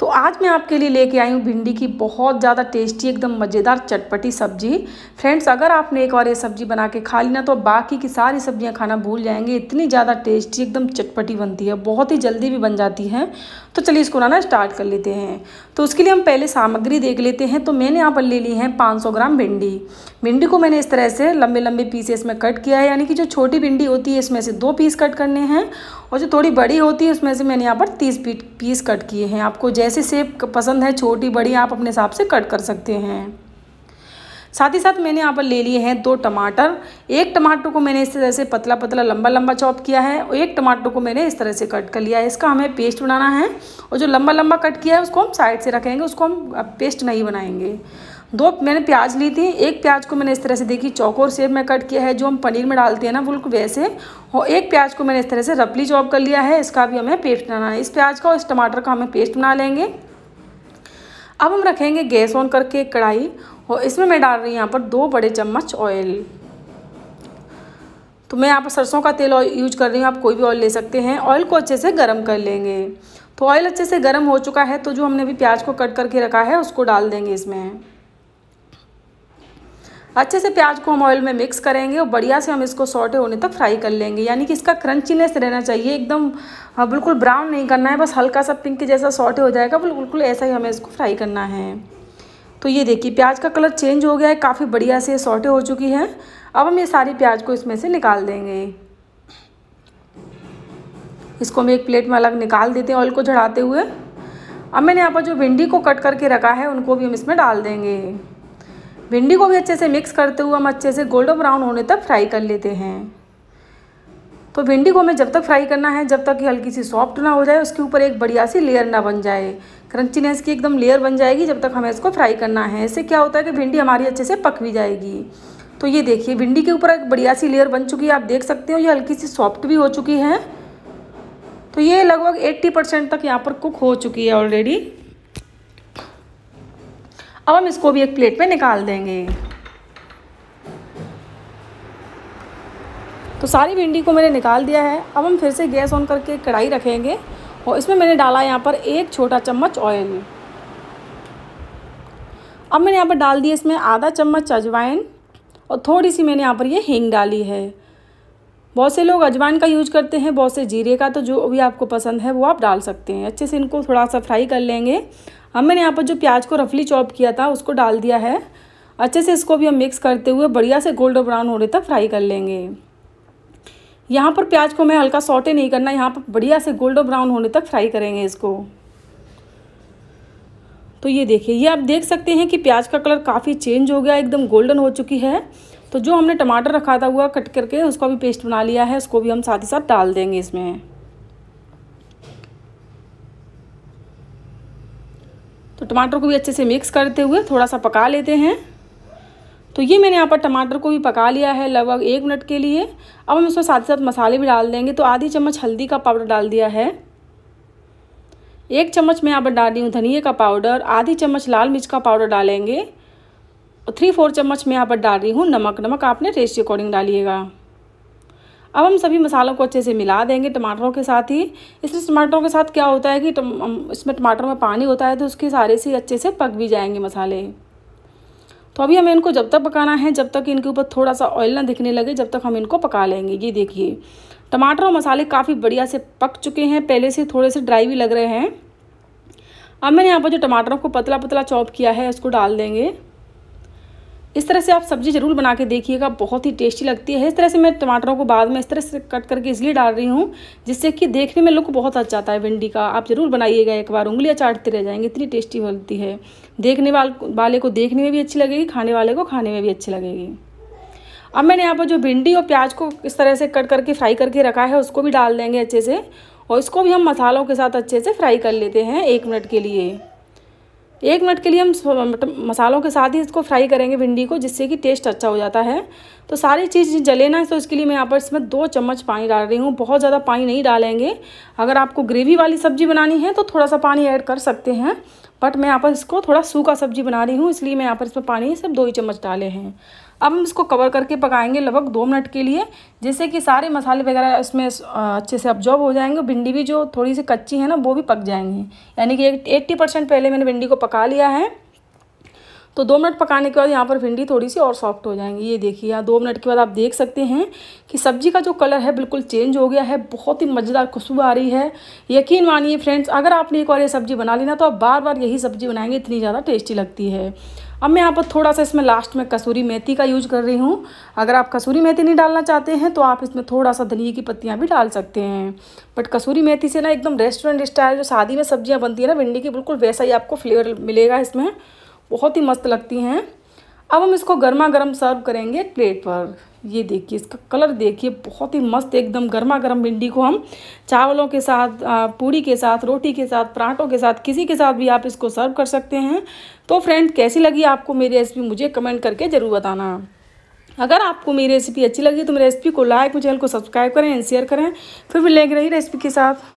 तो आज मैं आपके लिए लेके आई हूँ भिंडी की बहुत ज़्यादा टेस्टी एकदम मज़ेदार चटपटी सब्जी फ्रेंड्स अगर आपने एक बार ये सब्ज़ी बना के खा ली ना तो बाकी की सारी सब्जियाँ खाना भूल जाएंगे इतनी ज़्यादा टेस्टी एकदम चटपटी बनती है बहुत ही जल्दी भी बन जाती है तो चलिए इसको बनाना स्टार्ट कर लेते हैं तो उसके लिए हम पहले सामग्री देख लेते हैं तो मैंने यहाँ पर ले ली है पाँच ग्राम भिंडी भिंडी को मैंने इस तरह से लंबे लंबे पीसेस में कट किया है यानी कि जो छोटी भिंडी होती है इसमें से दो पीस कट करने हैं और जो थोड़ी बड़ी होती है उसमें से मैंने यहाँ पर तीस पीस कट किए हैं आपको जैसे जैसे सेप पसंद है छोटी बड़ी आप अपने हिसाब से कट कर सकते हैं साथ ही साथ मैंने यहाँ पर ले लिए हैं दो टमाटर एक टमाटर को मैंने इस तरह से पतला पतला लंबा लंबा चॉप किया है और एक टमाटर को मैंने इस तरह से कट कर लिया है इसका हमें पेस्ट बनाना है और जो लंबा लंबा कट किया है उसको हम साइड से रखेंगे उसको हम पेस्ट नहीं बनाएंगे दो मैंने प्याज ली थी एक प्याज को मैंने इस तरह से देखी चौकोर सेब में कट किया है जो हम पनीर में डालते हैं ना बिल्कुल वैसे और एक प्याज को मैंने इस तरह से रपली चॉप कर लिया है इसका भी हमें पेस्ट बनाना है इस प्याज का और इस टमाटर का हमें पेस्ट बना लेंगे अब हम रखेंगे गैस ऑन करके एक कढ़ाई और इसमें मैं डाल रही हूँ यहाँ पर दो बड़े चम्मच ऑयल तो मैं यहाँ पर सरसों का तेल यूज कर रही हूँ आप कोई भी ऑयल ले सकते हैं ऑयल को अच्छे से गर्म कर लेंगे तो ऑयल अच्छे से गर्म हो चुका है तो जो हमने अभी प्याज को कट करके रखा है उसको डाल देंगे इसमें अच्छे से प्याज को हम ऑयल में मिक्स करेंगे और बढ़िया से हम इसको सॉटे होने तक फ्राई कर लेंगे यानी कि इसका क्रंचीनेस रहना चाहिए एकदम हाँ, बिल्कुल ब्राउन नहीं करना है बस हल्का सा पिंक जैसा सॉटे हो जाएगा बिल्कुल ऐसा ही हमें इसको फ्राई करना है तो ये देखिए प्याज का कलर चेंज हो गया है काफ़ी बढ़िया से सॉटे हो चुकी है अब हम ये सारी प्याज को इसमें से निकाल देंगे इसको हम एक प्लेट में अलग निकाल देते हैं ऑयल को झड़ाते हुए अब मैंने यहाँ पर जो भिंडी को कट करके रखा है उनको भी हम इसमें डाल देंगे भिंडी को भी अच्छे से मिक्स करते हुए हम अच्छे से गोल्डन ब्राउन होने तक फ्राई कर लेते हैं तो भिंडी को हमें जब तक फ्राई करना है जब तक कि हल्की सी सॉफ्ट ना हो जाए उसके ऊपर एक बढ़िया सी लेयर ना बन जाए क्रंचीनेस की एकदम लेयर बन जाएगी जब तक हमें इसको फ्राई करना है इससे क्या होता है कि भिंडी हमारी अच्छे से पक भी जाएगी तो ये देखिए भिंडी के ऊपर एक बढ़िया सी लेयर बन चुकी है आप देख सकते हो ये हल्की सी सॉफ्ट भी हो चुकी है तो ये लगभग 80 परसेंट तक यहाँ पर कुक हो चुकी है ऑलरेडी अब हम इसको भी एक प्लेट में निकाल देंगे तो सारी भिंडी को मैंने निकाल दिया है अब हम फिर से गैस ऑन करके कढ़ाई रखेंगे और इसमें मैंने डाला यहाँ पर एक छोटा चम्मच ऑयल अब मैंने यहाँ पर डाल दी इसमें आधा चम्मच अजवाइन और थोड़ी सी मैंने यहाँ पर ये हींग डाली है बहुत से लोग अजवाइन का यूज करते हैं बहुत से जीरे का तो जो भी आपको पसंद है वो आप डाल सकते हैं अच्छे से इनको थोड़ा सा फ्राई कर लेंगे अब मैंने यहाँ पर जो प्याज को रफली चॉप किया था उसको डाल दिया है अच्छे से इसको भी हम मिक्स करते हुए बढ़िया से गोल्डन ब्राउन होने तक फ्राई कर लेंगे यहाँ पर प्याज को मैं हल्का सॉटे नहीं करना यहाँ पर बढ़िया से गोल्डन ब्राउन होने तक फ्राई करेंगे इसको तो ये देखिए ये आप देख सकते हैं कि प्याज का कलर काफ़ी चेंज हो गया एकदम गोल्डन हो चुकी है तो जो हमने टमाटर रखा था हुआ कट करके उसका भी पेस्ट बना लिया है उसको भी हम साथ ही साथ डाल देंगे इसमें टमाटर को भी अच्छे से मिक्स करते हुए थोड़ा सा पका लेते हैं तो ये मैंने यहाँ पर टमाटर को भी पका लिया है लगभग एक मिनट के लिए अब हम इसमें साथ ही साथ मसाले भी डाल देंगे तो आधी चम्मच हल्दी का पाउडर डाल दिया है एक चम्मच मैं यहाँ पर डाल रही हूँ धनिए का पाउडर आधी चम्मच लाल मिर्च का पाउडर डालेंगे और थ्री फोर चम्मच मैं यहाँ पर डाल रही हूँ नमक नमक आपने टेस्ट अकॉर्डिंग डालिएगा अब हम सभी मसालों को अच्छे से मिला देंगे टमाटरों के साथ ही इसलिए टमाटरों के साथ क्या होता है कि इसमें टमाटरों में पानी होता है तो उसके सारे से अच्छे से पक भी जाएंगे मसाले तो अभी हमें इनको जब तक पकाना है जब तक इनके ऊपर थोड़ा सा ऑयल ना दिखने लगे जब तक हम इनको पका लेंगे ये देखिए टमाटर और मसाले काफ़ी बढ़िया से पक चुके हैं पहले से थोड़े से ड्राई भी लग रहे हैं अब मैंने यहाँ पर जो टमाटरों को पतला पतला चॉप किया है उसको डाल देंगे इस तरह से आप सब्जी ज़रूर बना के देखिएगा बहुत ही टेस्टी लगती है इस तरह से मैं टमाटरों को बाद में इस तरह से कट करके इसलिए डाल रही हूँ जिससे कि देखने में लुक बहुत अच्छा आता है भिंडी का आप ज़रूर बनाइएगा एक बार उंगलियाँ चाटते रह जाएंगे इतनी टेस्टी बनती है देखने वाले को देखने में भी अच्छी लगेगी खाने वाले को खाने में भी अच्छी लगेगी अब मैंने यहाँ पर जो भिंडी और प्याज को इस तरह से कट करके फ्राई करके रखा है उसको भी डाल देंगे अच्छे से और इसको भी हम मसालों के साथ अच्छे से फ्राई कर लेते हैं एक मिनट के लिए एक मिनट के लिए हम मतलब मसालों के साथ ही इसको फ्राई करेंगे भिंडी को जिससे कि टेस्ट अच्छा हो जाता है तो सारी चीज़ जले ना तो इसके लिए मैं यहाँ पर इसमें दो चम्मच पानी डाल रही हूँ बहुत ज़्यादा पानी नहीं डालेंगे अगर आपको ग्रेवी वाली सब्ज़ी बनानी है तो थोड़ा सा पानी ऐड कर सकते हैं बट मैं यहाँ पर इसको थोड़ा सूखा सब्जी बना रही हूँ इसलिए मैं यहाँ पर इसमें पानी सिर्फ दो ही चम्मच डाले हैं अब हम इसको कवर करके पकाएंगे लगभग दो मिनट के लिए जिससे कि सारे मसाले वगैरह इसमें अच्छे से अब्जॉर्ब हो जाएंगे भिंडी भी जो थोड़ी सी कच्ची है ना वो भी पक जाएंगी यानी कि एट्टी परसेंट पहले मैंने भिंडी को पका लिया है तो दो मिनट पकाने के बाद यहाँ पर भिंडी थोड़ी सी और सॉफ्ट हो जाएंगी ये देखिए यहाँ दो मिनट के बाद आप देख सकते हैं कि सब्जी का जो कलर है बिल्कुल चेंज हो गया है बहुत ही मज़ेदार खुशबू आ रही है यकीन मानिए फ्रेंड्स अगर आपने एक बार ये सब्ज़ी बना ली ना तो आप बार बार यही सब्ज़ी बनाएंगे इतनी ज़्यादा टेस्टी लगती है अब मैं यहाँ पर थोड़ा सा इसमें लास्ट में कसूरी मेथी का यूज कर रही हूँ अगर आप कसूरी मेथी नहीं डालना चाहते हैं तो आप इसमें थोड़ा सा धनिया की पत्तियाँ भी डाल सकते हैं बट कसूरी मेथी से ना एकदम रेस्टोरेंट स्टाइल जो शादी में सब्जियाँ बनती है ना भिंडी की बिल्कुल वैसा ही आपको फ्लेवर मिलेगा इसमें बहुत ही मस्त लगती हैं अब हम इसको गर्मा गर्म सर्व करेंगे प्लेट पर ये देखिए इसका कलर देखिए बहुत ही मस्त एकदम गर्मा गर्म भिंडी को हम चावलों के साथ पूड़ी के साथ रोटी के साथ पराठों के साथ किसी के साथ भी आप इसको सर्व कर सकते हैं तो फ्रेंड कैसी लगी आपको मेरी रेसिपी मुझे कमेंट करके ज़रूर बताना अगर आपको मेरी रेसिपी अच्छी लगी तो मेरी रेसिपी को लाइक मेरे चैनल को सब्सक्राइब करें एंड शेयर करें फिर भी लेंगे रही रेसिपी के साथ